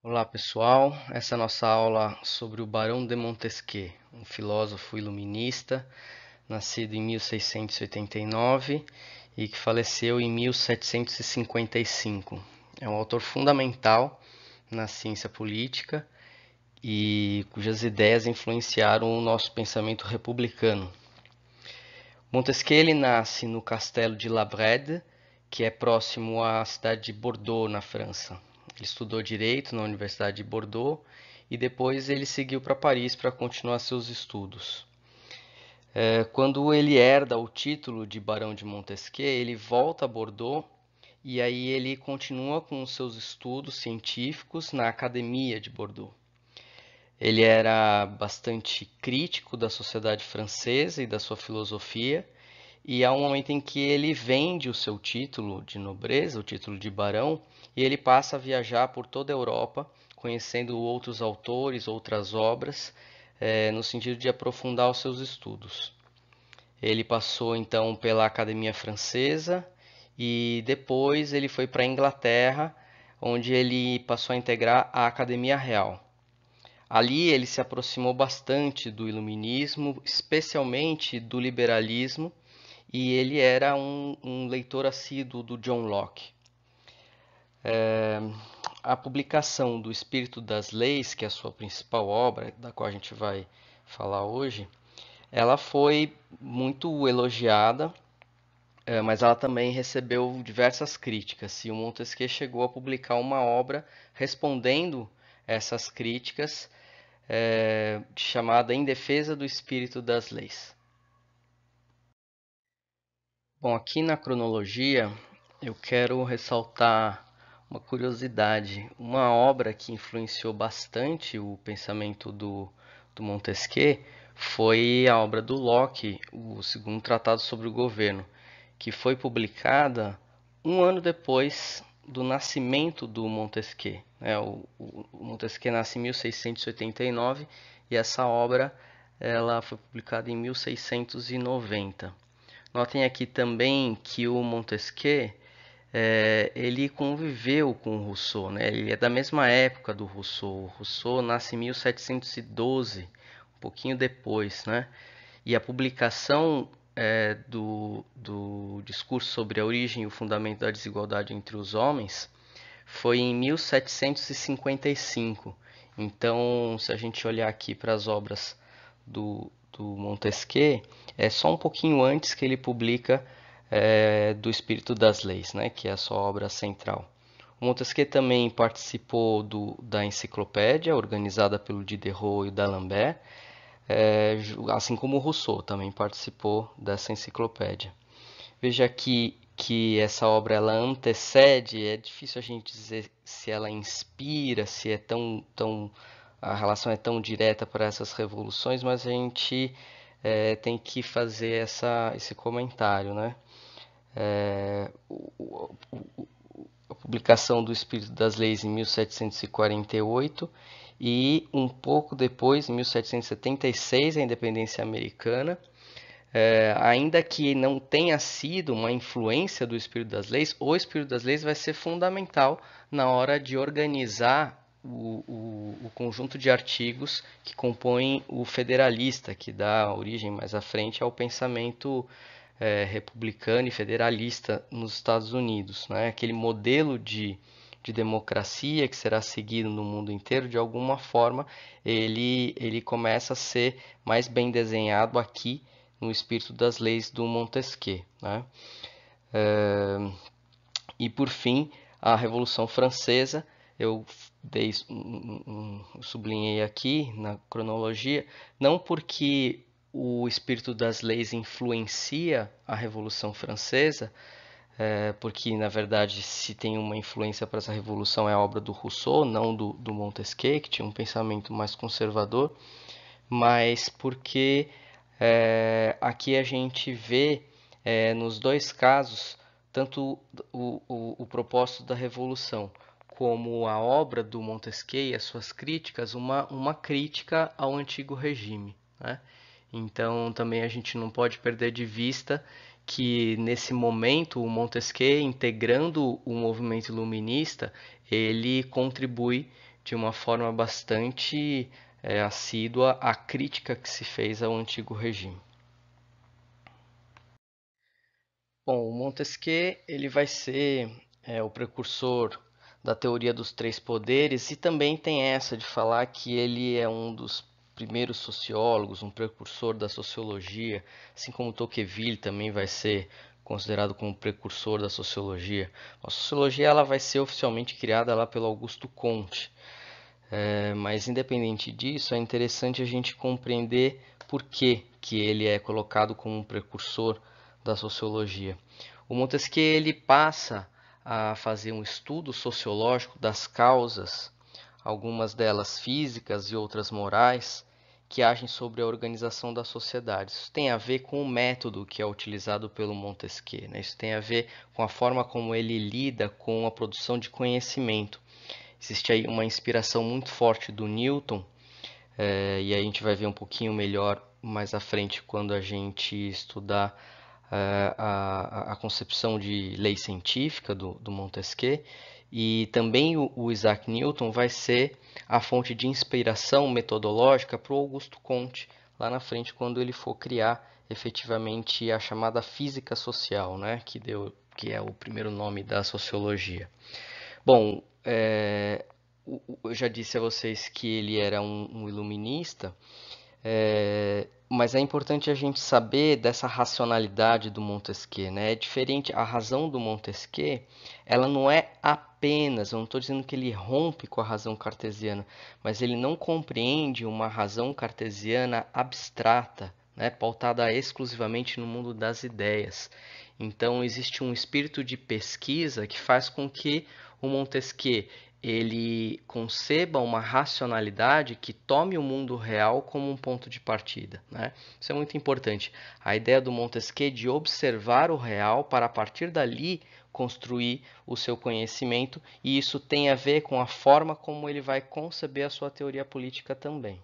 Olá pessoal, essa é a nossa aula sobre o Barão de Montesquieu, um filósofo iluminista, nascido em 1689 e que faleceu em 1755. É um autor fundamental na ciência política e cujas ideias influenciaram o nosso pensamento republicano. Montesquieu ele nasce no castelo de La Brede, que é próximo à cidade de Bordeaux, na França ele estudou direito na Universidade de Bordeaux e depois ele seguiu para Paris para continuar seus estudos. É, quando ele herda o título de Barão de Montesquieu, ele volta a Bordeaux e aí ele continua com seus estudos científicos na Academia de Bordeaux. Ele era bastante crítico da sociedade francesa e da sua filosofia e há um momento em que ele vende o seu título de nobreza, o título de barão, e ele passa a viajar por toda a Europa, conhecendo outros autores, outras obras, é, no sentido de aprofundar os seus estudos. Ele passou então pela Academia Francesa e depois ele foi para a Inglaterra, onde ele passou a integrar a Academia Real. Ali ele se aproximou bastante do iluminismo, especialmente do liberalismo, e ele era um, um leitor assíduo do John Locke. É, a publicação do Espírito das Leis, que é a sua principal obra, da qual a gente vai falar hoje, ela foi muito elogiada, é, mas ela também recebeu diversas críticas. E o Montesquieu chegou a publicar uma obra respondendo essas críticas, é, chamada Em Defesa do Espírito das Leis. Bom, aqui na cronologia eu quero ressaltar uma curiosidade, uma obra que influenciou bastante o pensamento do, do Montesquieu foi a obra do Locke, o segundo tratado sobre o governo, que foi publicada um ano depois do nascimento do Montesquieu. Né? O, o, Montesquieu nasce em 1689 e essa obra ela foi publicada em 1690. Notem aqui também que o Montesquieu é, ele conviveu com o Rousseau, né? ele é da mesma época do Rousseau. O Rousseau nasce em 1712, um pouquinho depois, né? e a publicação é, do, do discurso sobre a origem e o fundamento da desigualdade entre os homens foi em 1755. Então, se a gente olhar aqui para as obras do, do Montesquieu é só um pouquinho antes que ele publica é, do Espírito das Leis, né, que é a sua obra central. O Montesquieu também participou do, da enciclopédia organizada pelo Diderot e o D'Alembert, é, assim como Rousseau também participou dessa enciclopédia. Veja aqui que essa obra ela antecede, é difícil a gente dizer se ela inspira, se é tão, tão a relação é tão direta para essas revoluções, mas a gente é, tem que fazer essa, esse comentário, né? É, o, o, a publicação do Espírito das Leis em 1748 e um pouco depois, em 1776, a independência americana. É, ainda que não tenha sido uma influência do Espírito das Leis, o Espírito das Leis vai ser fundamental na hora de organizar o, o, o, conjunto de artigos que compõem o federalista, que dá origem mais à frente ao pensamento é, republicano e federalista nos Estados Unidos. Né? Aquele modelo de, de democracia que será seguido no mundo inteiro, de alguma forma, ele, ele começa a ser mais bem desenhado aqui no espírito das leis do Montesquieu. Né? É, e por fim, a Revolução Francesa. Eu dei, um, um, sublinhei aqui na cronologia, não porque o espírito das leis influencia a Revolução Francesa, é, porque na verdade se tem uma influência para essa revolução é a obra do Rousseau, não do, do Montesquieu, que tinha um pensamento mais conservador, mas porque é, aqui a gente vê é, nos dois casos tanto o, o, o propósito da revolução como a obra do Montesquieu e as suas críticas, uma, uma crítica ao antigo regime. Né? Então, também a gente não pode perder de vista que, nesse momento, o Montesquieu, integrando o movimento iluminista, ele contribui de uma forma bastante é, assídua à crítica que se fez ao antigo regime. Bom, o Montesquieu ele vai ser é, o precursor da teoria dos três poderes e também tem essa de falar que ele é um dos primeiros sociólogos, um precursor da sociologia, assim como Tocqueville também vai ser considerado como precursor da sociologia. A sociologia ela vai ser oficialmente criada lá pelo Augusto Comte, é, mas independente disso, é interessante a gente compreender por que, que ele é colocado como um precursor da sociologia. O Montesquieu ele passa a fazer um estudo sociológico das causas, algumas delas físicas e outras morais, que agem sobre a organização da sociedade. Isso tem a ver com o método que é utilizado pelo Montesquieu, né? isso tem a ver com a forma como ele lida com a produção de conhecimento. Existe aí uma inspiração muito forte do Newton, eh, e a gente vai ver um pouquinho melhor mais à frente quando a gente estudar eh, a, a, concepção de lei científica do, do Montesquieu, e também o, o, Isaac Newton vai ser a fonte de inspiração metodológica para o Augusto Comte lá na frente, quando ele for criar efetivamente a chamada física social, né, que, deu, que é o primeiro nome da sociologia. Bom, é, eu já disse a vocês que ele era um, um iluminista. É, mas é importante a gente saber dessa racionalidade do Montesquieu, né? É diferente, a razão do Montesquieu, ela não é apenas, eu não estou dizendo que ele rompe com a razão cartesiana, mas ele não compreende uma razão cartesiana abstrata, né? pautada exclusivamente no mundo das ideias. Então existe um espírito de pesquisa que faz com que o Montesquieu ele conceba uma racionalidade que tome o mundo real como um ponto de partida. Né? Isso é muito importante. A ideia do Montesquieu é de observar o real para a partir dali construir o seu conhecimento, e isso tem a ver com a forma como ele vai conceber a sua teoria política também.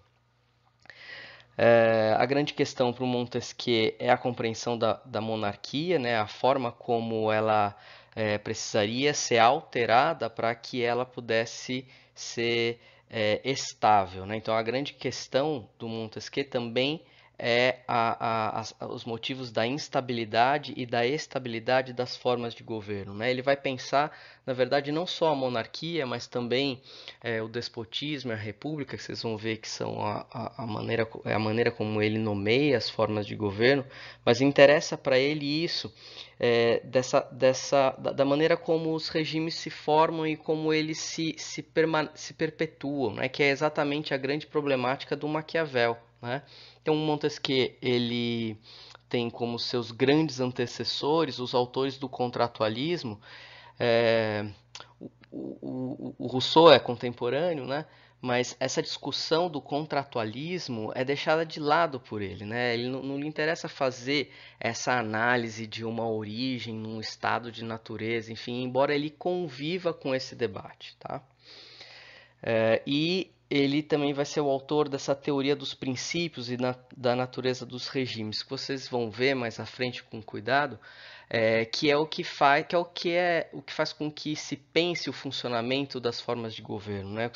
É, a grande questão para o Montesquieu é a compreensão da, da monarquia, né? a forma como ela é, precisaria ser alterada para que ela pudesse ser é, estável. Né? Então, a grande questão do Montesquieu também é a, a, a, os motivos da instabilidade e da estabilidade das formas de governo. Né? Ele vai pensar, na verdade, não só a monarquia, mas também é, o despotismo e a república, que vocês vão ver que são a, maneira, é a maneira como ele nomeia as formas de governo, mas interessa para ele isso, é, dessa, dessa, da, da, maneira como os regimes se formam e como eles se, se, perma, se perpetuam, né? que é exatamente a grande problemática do Maquiavel. Né? Então, Montesquieu ele tem como seus grandes antecessores os autores do contratualismo. É, o, o, o Rousseau é contemporâneo, né? mas essa discussão do contratualismo é deixada de lado por ele, né? Ele não, não, lhe interessa fazer essa análise de uma origem, num estado de natureza, enfim, embora ele conviva com esse debate, tá? É, e ele também vai ser o autor dessa teoria dos princípios e na, da natureza dos regimes, que vocês vão ver mais à frente com cuidado, é, que é o que faz, que é o que é o que faz com que se pense o funcionamento das formas de governo, né?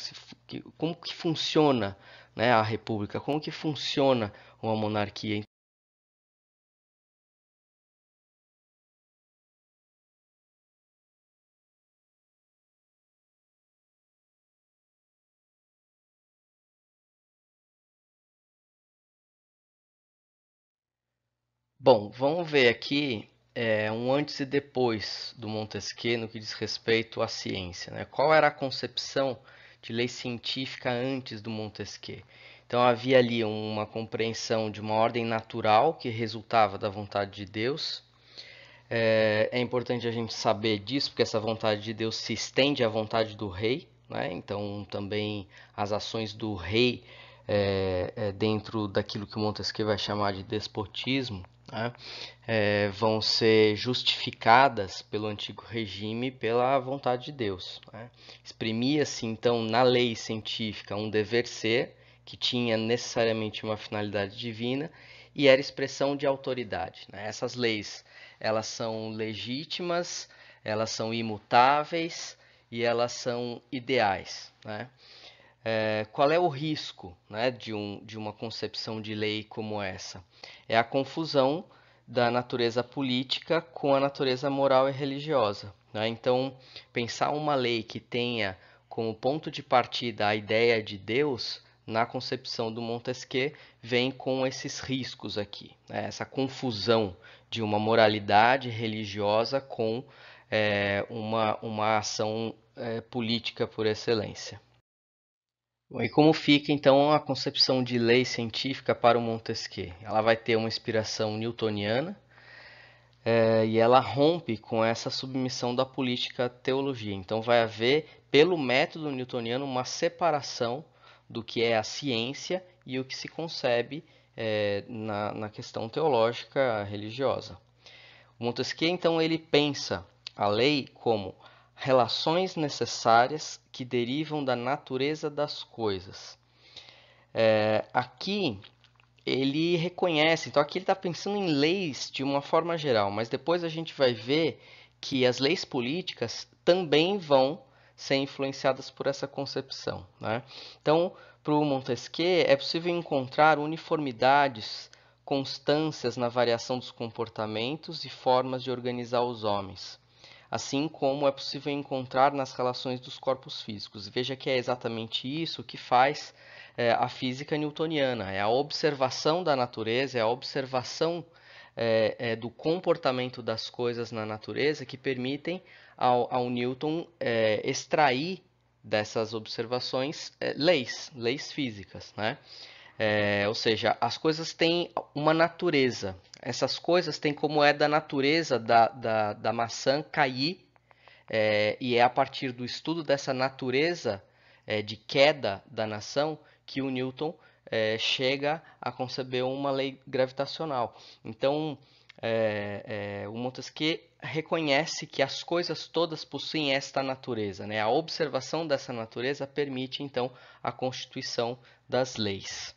como que funciona né, a república, como que funciona uma monarquia. Bom, vamos ver aqui é, um antes e depois do Montesquieu no que diz respeito à ciência. Né? Qual era a concepção de lei científica antes do Montesquieu? Então havia ali uma compreensão de uma ordem natural que resultava da vontade de Deus. É, é importante a gente saber disso, porque essa vontade de Deus se estende à vontade do rei. Né? Então também as ações do rei é, é dentro daquilo que Montesquieu vai chamar de despotismo né, é, vão ser justificadas pelo antigo regime pela vontade de Deus. Né. Exprimia-se então na lei científica um dever ser que tinha necessariamente uma finalidade divina e era expressão de autoridade. Né. Essas leis elas são legítimas, elas são imutáveis e elas são ideais. Né? é, qual é o risco né, de, um, de uma concepção de lei como essa? É a confusão da natureza política com a natureza moral e religiosa. Né? Então, pensar uma lei que tenha como ponto de partida a ideia de Deus na concepção do Montesquieu vem com esses riscos aqui, né? essa confusão de uma moralidade religiosa com é, uma, uma ação é, política por excelência. Bom, e como fica então a concepção de lei científica para o Montesquieu? Ela vai ter uma inspiração newtoniana é, e ela rompe com essa submissão da política à teologia. Então, vai haver, pelo método newtoniano, uma separação do que é a ciência e o que se concebe é, na, na questão teológica religiosa. O Montesquieu, então, ele pensa a lei como relações necessárias que derivam da natureza das coisas. É, aqui ele reconhece, então aqui ele está pensando em leis de uma forma geral, mas depois a gente vai ver que as leis políticas também vão ser influenciadas por essa concepção. Né? Então, para o Montesquieu, é possível encontrar uniformidades, constâncias na variação dos comportamentos e formas de organizar os homens assim como é possível encontrar nas relações dos corpos físicos. Veja que é exatamente isso que faz é, a física newtoniana: é a observação da natureza, é a observação é, é, do comportamento das coisas na natureza que permitem ao, ao Newton é, extrair dessas observações é, leis, leis físicas, né? É, ou seja, as coisas têm uma natureza. Essas coisas têm como é da natureza da, da, da maçã cair, é, e é a partir do estudo dessa natureza é, de queda da nação que o Newton é, chega a conceber uma lei gravitacional. Então, é, é, o Montesquieu reconhece que as coisas todas possuem esta natureza. Né? A observação dessa natureza permite, então, a constituição das leis.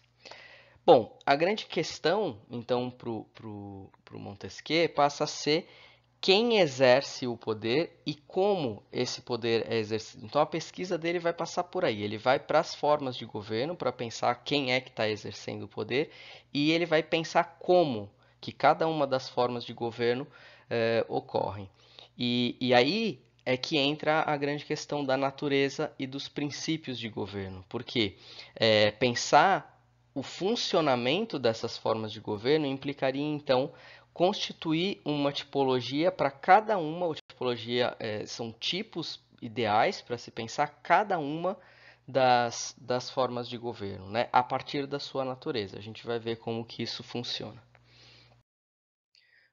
Bom, a grande questão, então, para o Montesquieu passa a ser quem exerce o poder e como esse poder é exercido. Então, a pesquisa dele vai passar por aí. Ele vai para as formas de governo para pensar quem é que está exercendo o poder e ele vai pensar como que cada uma das formas de governo eh, ocorrem. E, e aí é que entra a grande questão da natureza e dos princípios de governo, porque é, pensar o funcionamento dessas formas de governo implicaria, então, constituir uma tipologia para cada uma, ou tipologia é, são tipos ideais para se pensar cada uma das, das formas de governo, né? a partir da sua natureza. A gente vai ver como que isso funciona.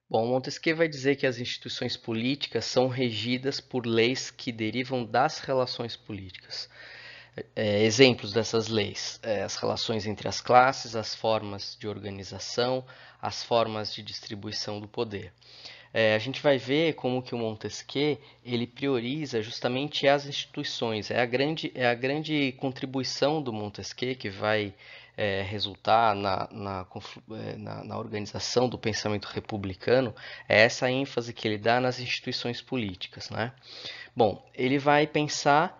Bom, Montesquieu vai dizer que as instituições políticas são regidas por leis que derivam das relações políticas é, exemplos dessas leis: é, as relações entre as classes, as formas de organização, as formas de distribuição do poder. É, a gente vai ver como que o Montesquieu ele prioriza justamente as instituições. É a grande, é a grande contribuição do Montesquieu que vai é, resultar na, na, é, na, na, organização do pensamento republicano é essa ênfase que ele dá nas instituições políticas. Né? Bom, ele vai pensar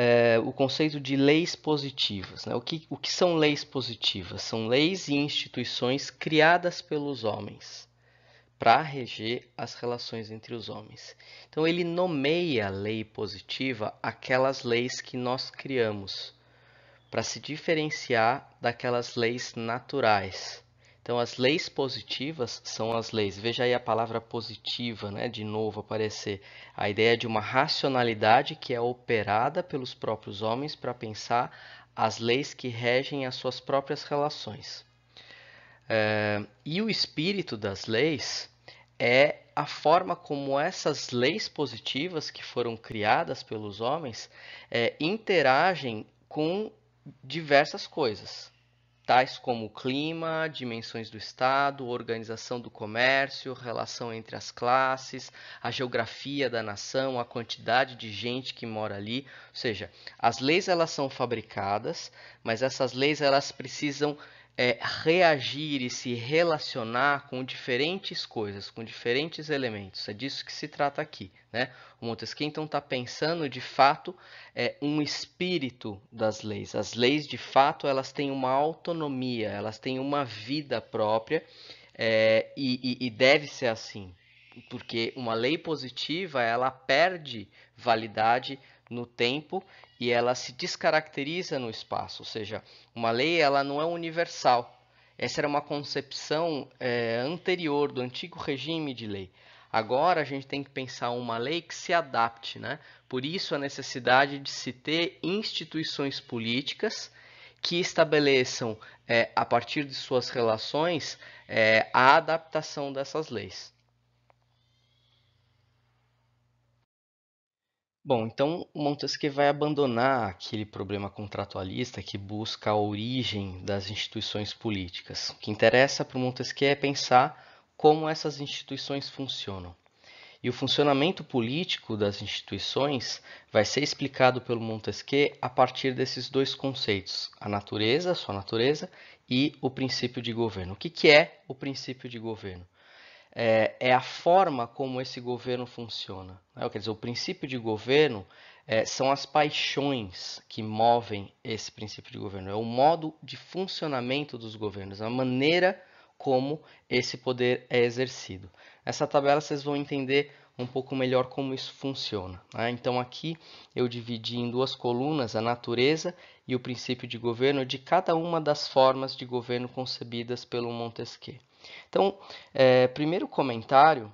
é, o conceito de leis positivas. Né? O, que, o que são leis positivas? São leis e instituições criadas pelos homens para reger as relações entre os homens. Então, ele nomeia lei positiva aquelas leis que nós criamos para se diferenciar daquelas leis naturais então, as leis positivas são as leis. Veja aí a palavra positiva, né? de novo aparecer. A ideia de uma racionalidade que é operada pelos próprios homens para pensar as leis que regem as suas próprias relações. É, e o espírito das leis é a forma como essas leis positivas que foram criadas pelos homens é, interagem com diversas coisas tais como clima, dimensões do Estado, organização do comércio, relação entre as classes, a geografia da nação, a quantidade de gente que mora ali. Ou seja, as leis elas são fabricadas, mas essas leis elas precisam é, reagir e se relacionar com diferentes coisas, com diferentes elementos. É disso que se trata aqui. Né? O Montesquieu então está pensando de fato é, um espírito das leis. As leis de fato elas têm uma autonomia, elas têm uma vida própria é, e, e, e deve ser assim, porque uma lei positiva ela perde validade no tempo e ela se descaracteriza no espaço, ou seja, uma lei ela não é universal. Essa era uma concepção é, anterior do antigo regime de lei. Agora a gente tem que pensar uma lei que se adapte, né? Por isso a necessidade de se ter instituições políticas que estabeleçam, é, a partir de suas relações, é, a adaptação dessas leis. Bom, então o Montesquieu vai abandonar aquele problema contratualista que busca a origem das instituições políticas. O que interessa para o Montesquieu é pensar como essas instituições funcionam. E o funcionamento político das instituições vai ser explicado pelo Montesquieu a partir desses dois conceitos: a natureza, sua natureza, e o princípio de governo. O que, que é o princípio de governo? é, é a forma como esse governo funciona. Né? Quer dizer, o princípio de governo é, são as paixões que movem esse princípio de governo, é o modo de funcionamento dos governos, a maneira como esse poder é exercido. Essa tabela vocês vão entender um pouco melhor como isso funciona. Né? Então aqui eu dividi em duas colunas a natureza e o princípio de governo de cada uma das formas de governo concebidas pelo Montesquieu. Então, é, primeiro comentário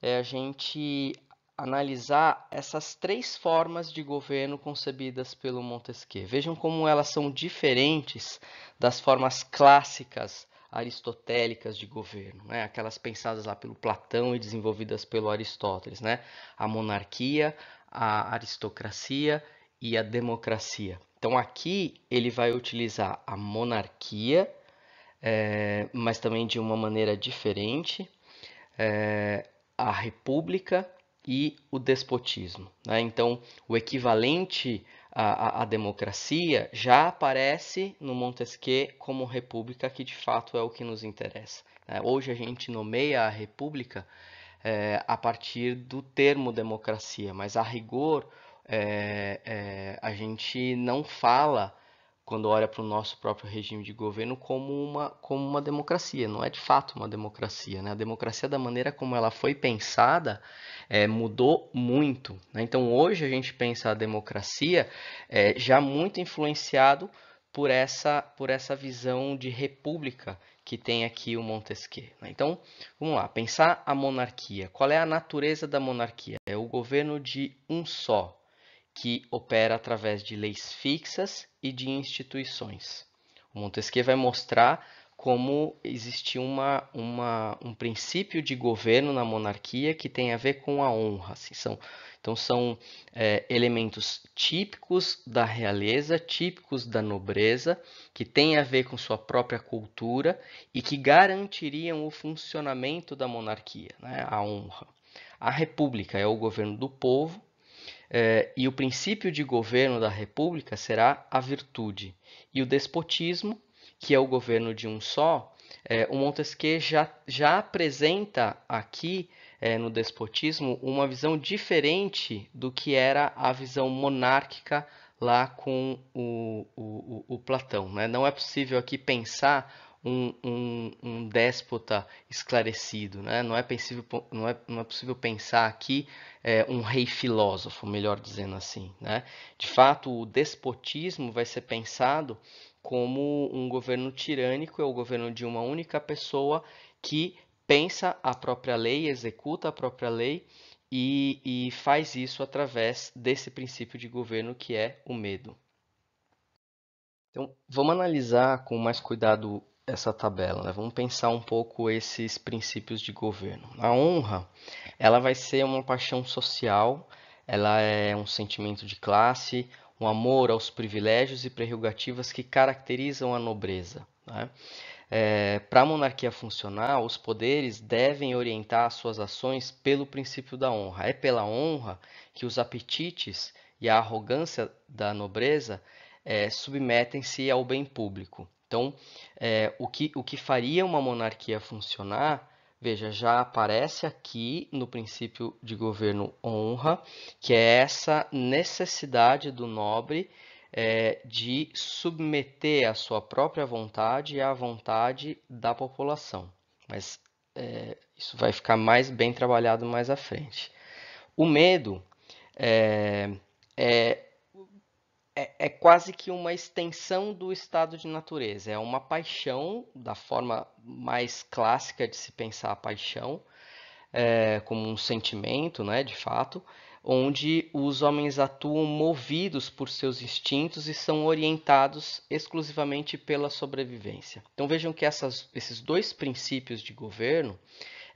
é a gente analisar essas três formas de governo concebidas pelo Montesquieu. Vejam como elas são diferentes das formas clássicas aristotélicas de governo, né? aquelas pensadas lá pelo Platão e desenvolvidas pelo Aristóteles, né? a monarquia, a aristocracia e a democracia. Então aqui ele vai utilizar a monarquia é, mas também de uma maneira diferente, é, a república e o despotismo. Né? Então, o equivalente à, à, à, democracia já aparece no Montesquieu como república, que de fato é o que nos interessa. Né? Hoje a gente nomeia a república é, a partir do termo democracia, mas a rigor é, é, a gente não fala quando olha para o nosso próprio regime de governo como uma, como uma democracia. Não é de fato uma democracia. Né? A democracia, da maneira como ela foi pensada, é, mudou muito. Né? Então, hoje a gente pensa a democracia é, já muito influenciado por essa, por essa visão de república que tem aqui o Montesquieu. Né? Então, vamos lá, pensar a monarquia. Qual é a natureza da monarquia? É o governo de um só que opera através de leis fixas e de instituições. O Montesquieu vai mostrar como existia uma, uma, um princípio de governo na monarquia que tem a ver com a honra. Assim, são, então, são é, elementos típicos da realeza, típicos da nobreza, que têm a ver com sua própria cultura e que garantiriam o funcionamento da monarquia, né, a honra. A república é o governo do povo é, e o princípio de governo da república será a virtude. E o despotismo, que é o governo de um só, é, o Montesquieu já, já apresenta aqui é, no despotismo uma visão diferente do que era a visão monárquica lá com o, o, o Platão. Né? Não é possível aqui pensar um, um, um déspota esclarecido, né? não, é possível, não, é, não é possível pensar aqui é, um rei filósofo, melhor dizendo assim. Né? De fato, o despotismo vai ser pensado como um governo tirânico, é o governo de uma única pessoa que pensa a própria lei, executa a própria lei e, e, faz isso através desse princípio de governo que é o medo. Então, vamos analisar com mais cuidado essa tabela, né? vamos pensar um pouco esses princípios de governo. A honra, ela vai ser uma paixão social, ela é um sentimento de classe, um amor aos privilégios e prerrogativas que caracterizam a nobreza. Né? É, Para a monarquia funcional, os poderes devem orientar suas ações pelo princípio da honra. É pela honra que os apetites e a arrogância da nobreza é, submetem-se ao bem público. Então, é, o, que, o que faria uma monarquia funcionar, veja, já aparece aqui no princípio de governo honra, que é essa necessidade do nobre é, de submeter a sua própria vontade à vontade da população. Mas é, isso vai ficar mais bem trabalhado mais à frente. O medo é, é é, é quase que uma extensão do estado de natureza. É uma paixão, da forma mais clássica de se pensar a paixão, é, como um sentimento, né, de fato, onde os homens atuam movidos por seus instintos e são orientados exclusivamente pela sobrevivência. Então vejam que essas, esses dois princípios de governo,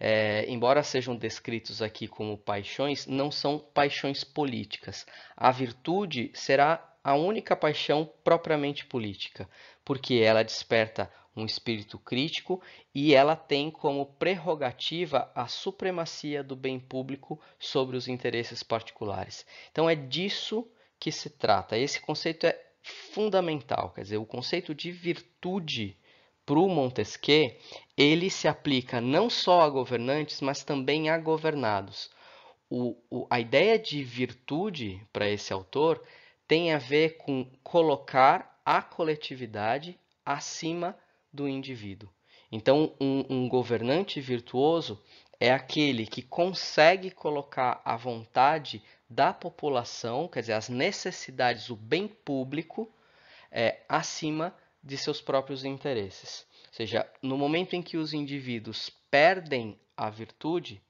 é, embora sejam descritos aqui como paixões, não são paixões políticas. A virtude será a única paixão propriamente política, porque ela desperta um espírito crítico e ela tem como prerrogativa a supremacia do bem público sobre os interesses particulares. Então é disso que se trata. Esse conceito é fundamental, quer dizer, o conceito de virtude para o Montesquieu, ele se aplica não só a governantes, mas também a governados. O, o, a ideia de virtude para esse autor tem a ver com colocar a coletividade acima do indivíduo. Então, um, um governante virtuoso é aquele que consegue colocar a vontade da população, quer dizer, as necessidades, o bem público, é, acima de seus próprios interesses. Ou seja, no momento em que os indivíduos perdem a virtude,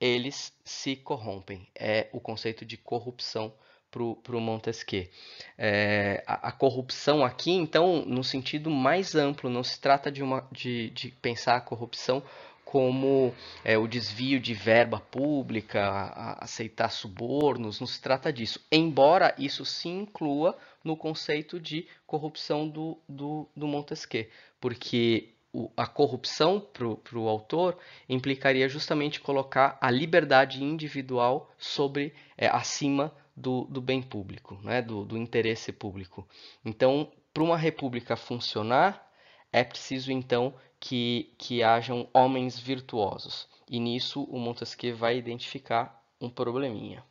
eles se corrompem. É o conceito de corrupção para o Montesquieu. É, a, a, corrupção aqui, então, no sentido mais amplo, não se trata de, uma, de, de pensar a corrupção como é, o desvio de verba pública, a, a aceitar subornos, não se trata disso. Embora isso se inclua no conceito de corrupção do, do, do Montesquieu, porque o, a corrupção para o autor implicaria justamente colocar a liberdade individual sobre é, acima do, do bem público, né? do, do interesse público. Então, para uma república funcionar, é preciso então que, que hajam homens virtuosos. E nisso o Montesquieu vai identificar um probleminha.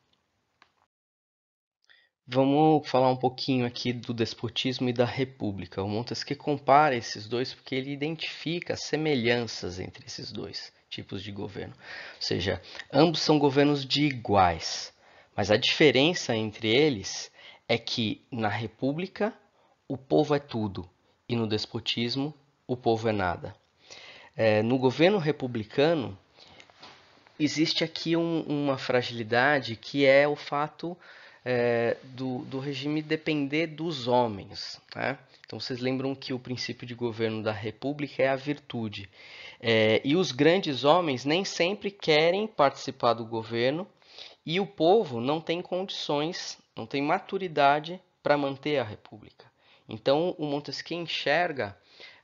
Vamos falar um pouquinho aqui do despotismo e da república. O Montesquieu compara esses dois porque ele identifica semelhanças entre esses dois tipos de governo. Ou seja, ambos são governos de iguais. Mas a diferença entre eles é que na república o povo é tudo e no despotismo o povo é nada. É, no governo republicano existe aqui um, uma fragilidade que é o fato é, do, do, regime depender dos homens. Né? Então vocês lembram que o princípio de governo da república é a virtude. É, e os grandes homens nem sempre querem participar do governo e o povo não tem condições, não tem maturidade para manter a república. Então, o Montesquieu enxerga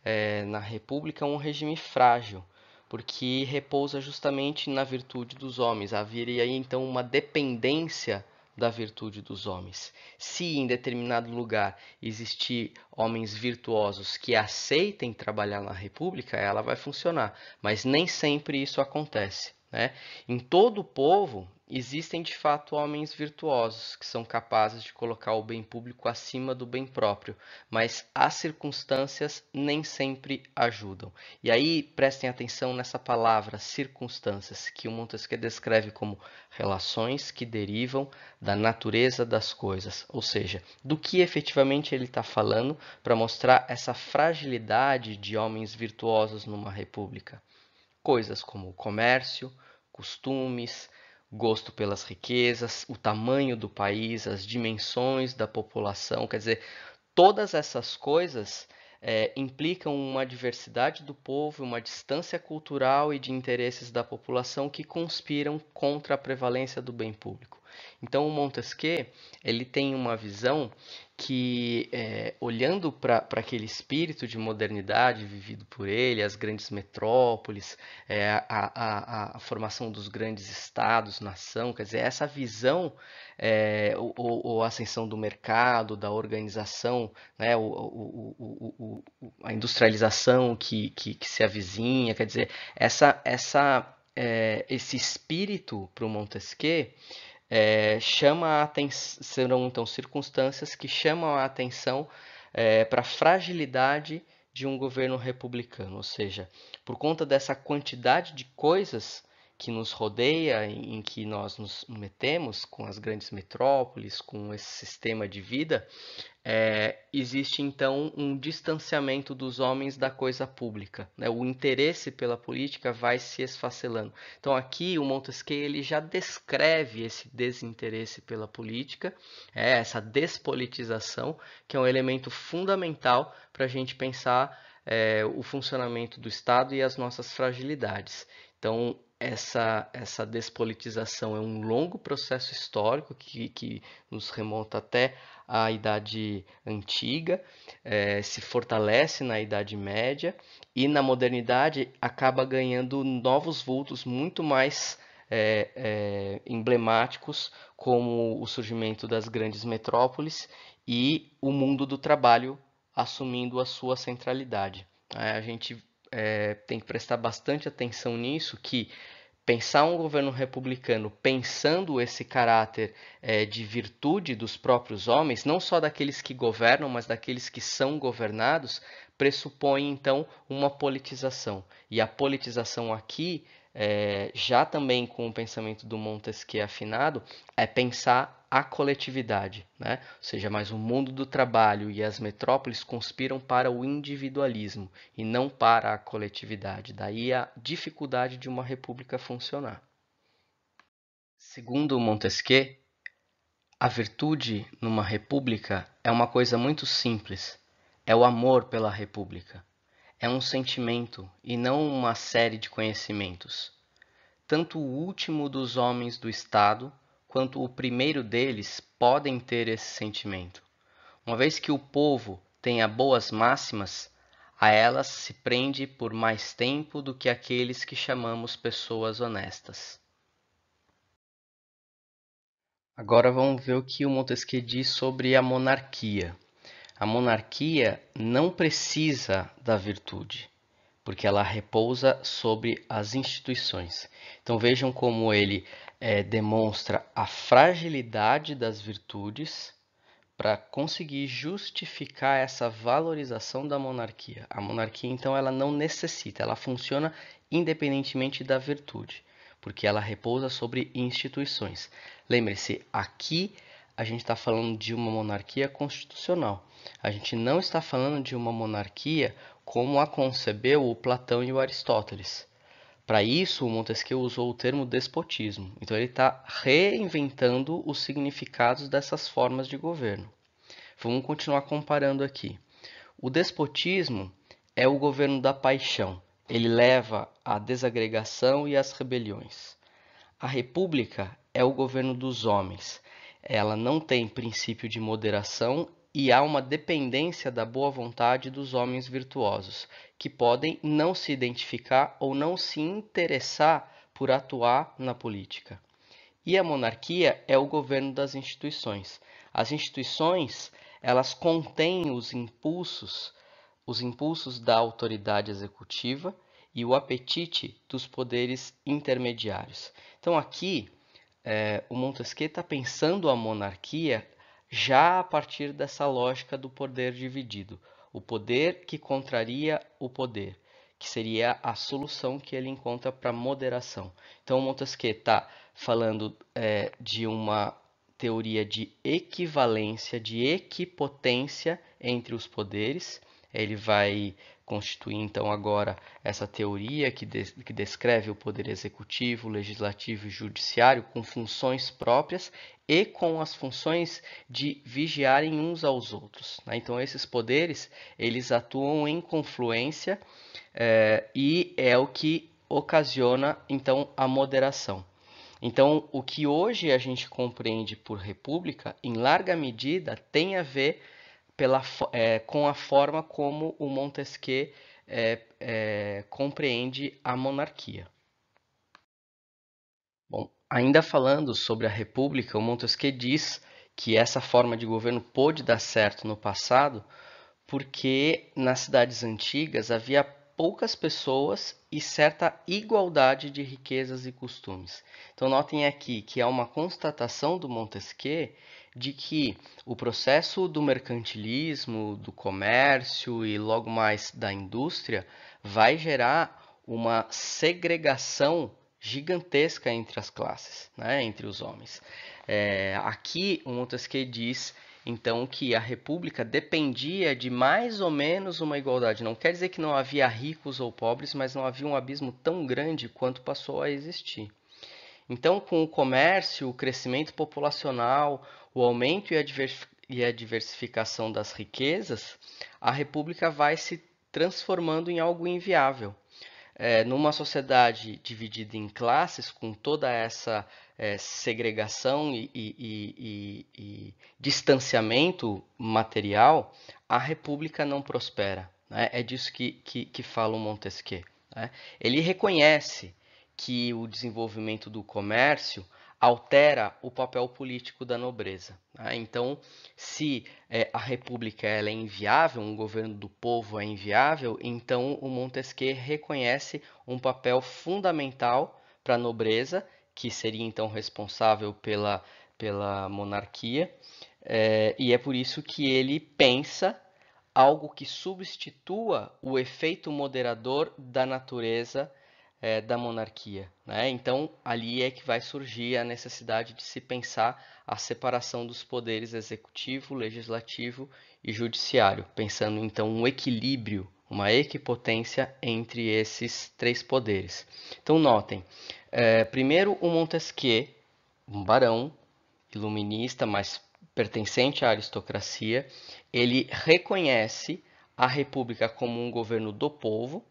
é, na república um regime frágil, porque repousa justamente na virtude dos homens. Haveria aí então uma dependência da virtude dos homens. Se em determinado lugar existir homens virtuosos que aceitem trabalhar na república, ela vai funcionar, mas nem sempre isso acontece. Né? Em todo o povo, Existem de fato homens virtuosos que são capazes de colocar o bem público acima do bem próprio, mas as circunstâncias nem sempre ajudam. E aí prestem atenção nessa palavra circunstâncias, que o Montesquieu descreve como relações que derivam da natureza das coisas, ou seja, do que efetivamente ele está falando para mostrar essa fragilidade de homens virtuosos numa república. Coisas como o comércio, costumes, gosto pelas riquezas, o tamanho do país, as dimensões da população, quer dizer, todas essas coisas é, implicam uma diversidade do povo, uma distância cultural e de interesses da população que conspiram contra a prevalência do bem público. Então, o Montesquieu ele tem uma visão que, é, olhando para aquele espírito de modernidade vivido por ele, as grandes metrópoles, é, a, a, a, formação dos grandes estados, nação, quer dizer, essa visão é, ou, ou, ascensão do mercado, da organização, né, o, o, o, a industrialização que, que, que se avizinha, quer dizer, essa, essa, é, esse espírito para o Montesquieu é, chama a atenção, serão então circunstâncias que chamam a atenção é, para a fragilidade de um governo republicano, ou seja, por conta dessa quantidade de coisas que nos rodeia, em que nós nos metemos com as grandes metrópoles, com esse sistema de vida, é, existe então um distanciamento dos homens da coisa pública. Né? O interesse pela política vai se esfacelando. Então aqui o Montesquieu ele já descreve esse desinteresse pela política, é, essa despolitização, que é um elemento fundamental para a gente pensar é, o funcionamento do Estado e as nossas fragilidades. Então, essa, essa despolitização é um longo processo histórico que, que nos remonta até à Idade Antiga, é, se fortalece na Idade Média e na modernidade acaba ganhando novos vultos muito mais é, é, emblemáticos, como o surgimento das grandes metrópoles e o mundo do trabalho assumindo a sua centralidade. a gente é, tem que prestar bastante atenção nisso que pensar um governo republicano pensando esse caráter é, de virtude dos próprios homens, não só daqueles que governam, mas daqueles que são governados, pressupõe então uma politização. E a politização aqui, é, já também com o pensamento do Montesquieu afinado, é pensar a coletividade, né? ou seja, mais o mundo do trabalho e as metrópoles conspiram para o individualismo e não para a coletividade. Daí a dificuldade de uma república funcionar. Segundo Montesquieu, a virtude numa república é uma coisa muito simples: é o amor pela república. É um sentimento e não uma série de conhecimentos. Tanto o último dos homens do Estado, quanto o primeiro deles podem ter esse sentimento. Uma vez que o povo tenha boas máximas, a elas se prende por mais tempo do que aqueles que chamamos pessoas honestas. Agora vamos ver o que o Montesquieu diz sobre a monarquia. A monarquia não precisa da virtude, porque ela repousa sobre as instituições. Então vejam como ele é, demonstra a fragilidade das virtudes para conseguir justificar essa valorização da monarquia. A monarquia, então, ela não necessita, ela funciona independentemente da virtude, porque ela repousa sobre instituições. Lembre-se, aqui a gente está falando de uma monarquia constitucional. A gente não está falando de uma monarquia como a concebeu o Platão e o Aristóteles. Para isso, Montesquieu usou o termo despotismo. Então, ele está reinventando os significados dessas formas de governo. Vamos continuar comparando aqui. O despotismo é o governo da paixão. Ele leva à desagregação e às rebeliões. A república é o governo dos homens. Ela não tem princípio de moderação e há uma dependência da boa vontade dos homens virtuosos, que podem não se identificar ou não se interessar por atuar na política. E a monarquia é o governo das instituições. As instituições, elas contêm os impulsos, os impulsos da autoridade executiva e o apetite dos poderes intermediários. Então aqui, é, o Montesquieu está pensando a monarquia já a partir dessa lógica do poder dividido, o poder que contraria o poder, que seria a solução que ele encontra para moderação. Então, Montesquieu está falando é, de uma teoria de equivalência, de equipotência entre os poderes. Ele vai Constituir então agora essa teoria que, de que descreve o poder executivo, legislativo e judiciário com funções próprias e com as funções de vigiarem uns aos outros. Né? Então esses poderes eles atuam em confluência eh, e é o que ocasiona então a moderação. Então, o que hoje a gente compreende por república, em larga medida, tem a ver pela, é, com a forma como o Montesquieu é, é, compreende a monarquia. Bom, ainda falando sobre a República, o Montesquieu diz que essa forma de governo pôde dar certo no passado porque nas cidades antigas havia poucas pessoas e certa igualdade de riquezas e costumes. Então notem aqui que há uma constatação do Montesquieu de que o processo do mercantilismo, do comércio e logo mais da indústria vai gerar uma segregação gigantesca entre as classes, né, entre os homens. É, aqui o Montesquieu diz então que a república dependia de mais ou menos uma igualdade. Não quer dizer que não havia ricos ou pobres, mas não havia um abismo tão grande quanto passou a existir. Então, com o comércio, o crescimento populacional, o aumento e a diversificação das riquezas, a República vai se transformando em algo inviável. É, numa sociedade dividida em classes, com toda essa é, segregação e, e, e, e, distanciamento material, a república não prospera. Né? É disso que, que, que fala o Montesquieu. Né? Ele reconhece que o desenvolvimento do comércio altera o papel político da nobreza. Né? Então, se é, a república é inviável, um governo do povo é inviável, então o Montesquieu reconhece um papel fundamental para a nobreza, que seria então responsável pela, pela monarquia, é, e é por isso que ele pensa algo que substitua o efeito moderador da natureza é, da monarquia. Né? Então, ali é que vai surgir a necessidade de se pensar a separação dos poderes executivo, legislativo e judiciário, pensando então um equilíbrio, uma equipotência entre esses três poderes. Então, notem: é, primeiro, o Montesquieu, um barão, iluminista, mas pertencente à aristocracia, ele reconhece a república como um governo do povo,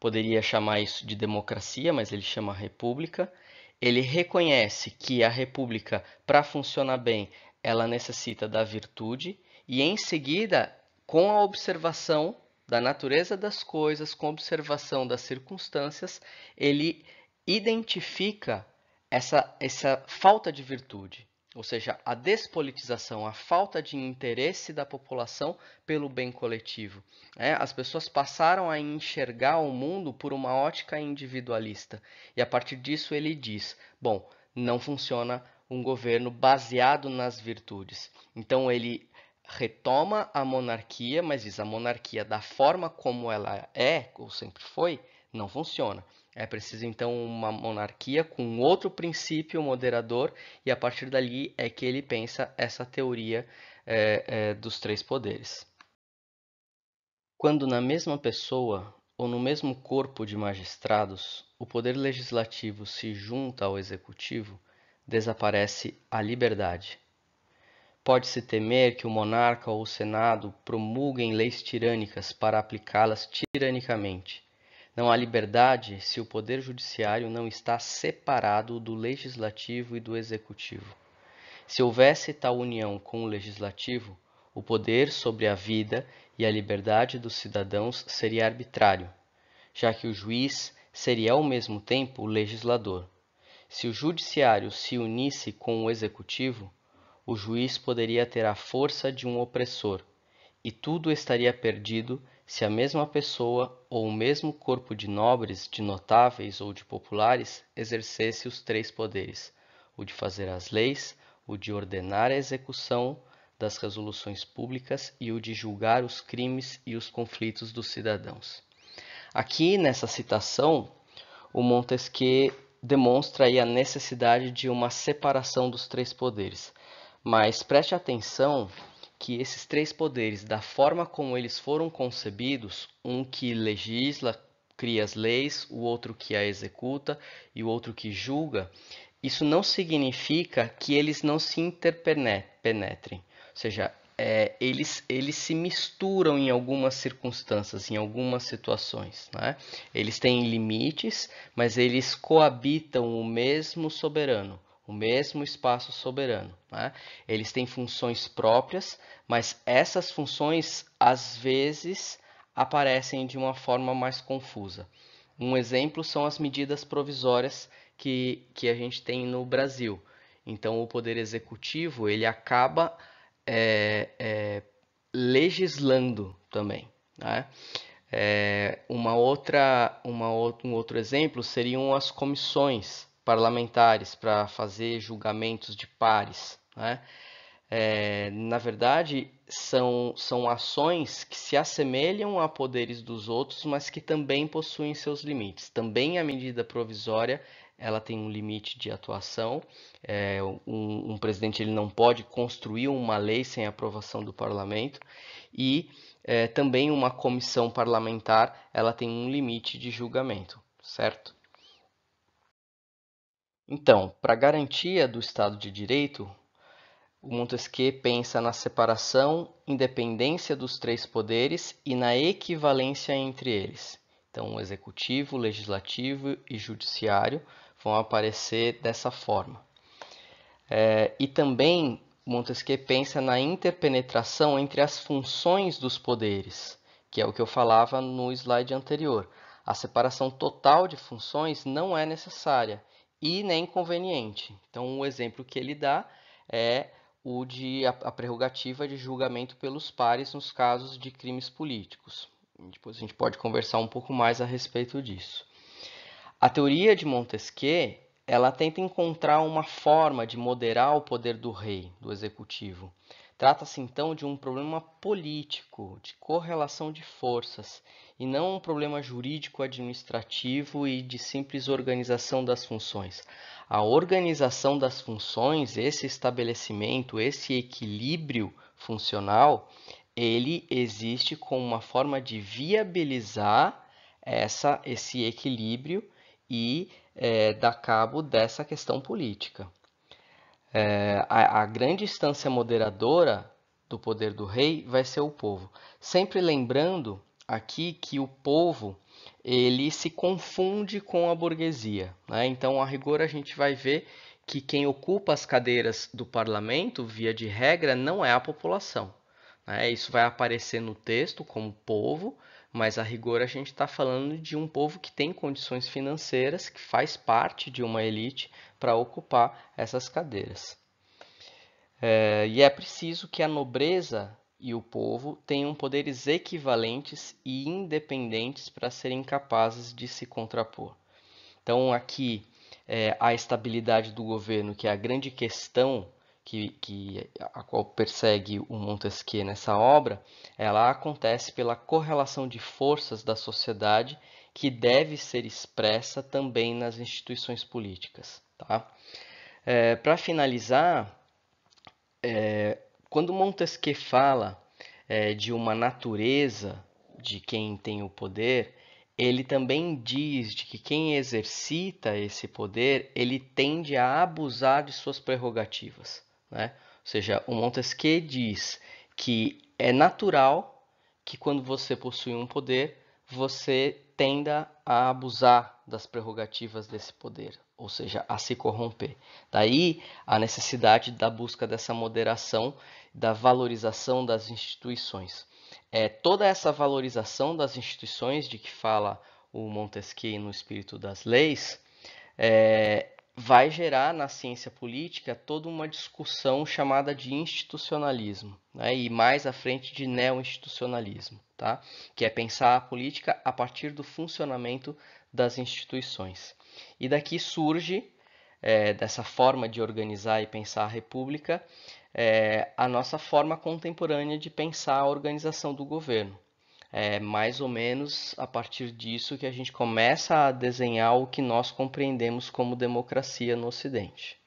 poderia chamar isso de democracia, mas ele chama república. Ele reconhece que a república, para funcionar bem, ela necessita da virtude e, em seguida, com a observação da natureza das coisas, com observação das circunstâncias, ele identifica essa, essa falta de virtude ou seja, a despolitização, a falta de interesse da população pelo bem coletivo. Né? As pessoas passaram a enxergar o mundo por uma ótica individualista. E a partir disso ele diz: bom, não funciona um governo baseado nas virtudes. Então ele retoma a monarquia, mas diz a monarquia da forma como ela é, ou sempre foi, não funciona. É preciso então uma monarquia com outro princípio moderador, e a partir dali é que ele pensa essa teoria é, é, dos três poderes. Quando na mesma pessoa ou no mesmo corpo de magistrados o poder legislativo se junta ao executivo, desaparece a liberdade. Pode-se temer que o monarca ou o senado promulguem leis tirânicas para aplicá-las tiranicamente não há liberdade se o poder judiciário não está separado do legislativo e do executivo. Se houvesse tal união com o legislativo, o poder sobre a vida e a liberdade dos cidadãos seria arbitrário, já que o juiz seria ao mesmo tempo o legislador. Se o judiciário se unisse com o executivo, o juiz poderia ter a força de um opressor, e tudo estaria perdido se a mesma pessoa ou o mesmo corpo de nobres, de notáveis ou de populares exercesse os três poderes: o de fazer as leis, o de ordenar a execução das resoluções públicas e o de julgar os crimes e os conflitos dos cidadãos. Aqui nessa citação, o Montesquieu demonstra aí a necessidade de uma separação dos três poderes. Mas preste atenção que esses três poderes, da forma como eles foram concebidos, um que legisla, cria as leis, o outro que a executa e o outro que julga, isso não significa que eles não se interpenetrem, ou seja, é, eles, eles se misturam em algumas circunstâncias, em algumas situações. Né? Eles têm limites, mas eles coabitam o mesmo soberano o mesmo espaço soberano. Né? Eles têm funções próprias, mas essas funções às vezes aparecem de uma forma mais confusa. Um exemplo são as medidas provisórias que, que a gente tem no Brasil. Então, o Poder Executivo ele acaba é, é, legislando também. Né? É, uma outra, uma, um outro exemplo seriam as comissões parlamentares para fazer julgamentos de pares. Né? É, na verdade, são, são ações que se assemelham a poderes dos outros, mas que também possuem seus limites. Também a medida provisória ela tem um limite de atuação. É, um, um, presidente ele não pode construir uma lei sem aprovação do parlamento e é, também uma comissão parlamentar ela tem um limite de julgamento, certo? Então, para garantia do Estado de Direito, o Montesquieu pensa na separação, independência dos três poderes e na equivalência entre eles. Então, o executivo, o legislativo e judiciário vão aparecer dessa forma. É, e também Montesquieu pensa na interpenetração entre as funções dos poderes, que é o que eu falava no slide anterior. A separação total de funções não é necessária e nem conveniente. Então, o exemplo que ele dá é o de a, a prerrogativa de julgamento pelos pares nos casos de crimes políticos. Depois a gente pode conversar um pouco mais a respeito disso. A teoria de Montesquieu, ela tenta encontrar uma forma de moderar o poder do rei, do executivo, Trata-se então de um problema político, de correlação de forças, e não um problema jurídico administrativo e de simples organização das funções. A organização das funções, esse estabelecimento, esse equilíbrio funcional, ele existe como uma forma de viabilizar essa, esse equilíbrio e é, dar cabo dessa questão política. É, a, a grande instância moderadora do poder do rei vai ser o povo. Sempre lembrando aqui que o povo ele se confunde com a burguesia. Né? Então, a rigor, a gente vai ver que quem ocupa as cadeiras do parlamento, via de regra, não é a população. Né? Isso vai aparecer no texto como povo, mas a rigor a gente está falando de um povo que tem condições financeiras, que faz parte de uma elite para ocupar essas cadeiras. É, e é preciso que a nobreza e o povo tenham poderes equivalentes e independentes para serem capazes de se contrapor. Então, aqui é, a estabilidade do governo, que é a grande questão que, que, a qual persegue o Montesquieu nessa obra, ela acontece pela correlação de forças da sociedade que deve ser expressa também nas instituições políticas. Tá? É, Para finalizar, é, quando Montesquieu fala é, de uma natureza de quem tem o poder, ele também diz de que quem exercita esse poder, ele tende a abusar de suas prerrogativas. Né? Ou seja, o Montesquieu diz que é natural que quando você possui um poder, você tenda a abusar das prerrogativas desse poder, ou seja, a se corromper. Daí a necessidade da busca dessa moderação, da valorização das instituições. É toda essa valorização das instituições de que fala o Montesquieu no Espírito das Leis, é, vai gerar na ciência política toda uma discussão chamada de institucionalismo, né? e mais à frente de neo-institucionalismo, tá? que é pensar a política a partir do funcionamento das instituições. E daqui surge, é, dessa forma de organizar e pensar a república, é, a nossa forma contemporânea de pensar a organização do governo. É mais ou menos a partir disso que a gente começa a desenhar o que nós compreendemos como democracia no Ocidente.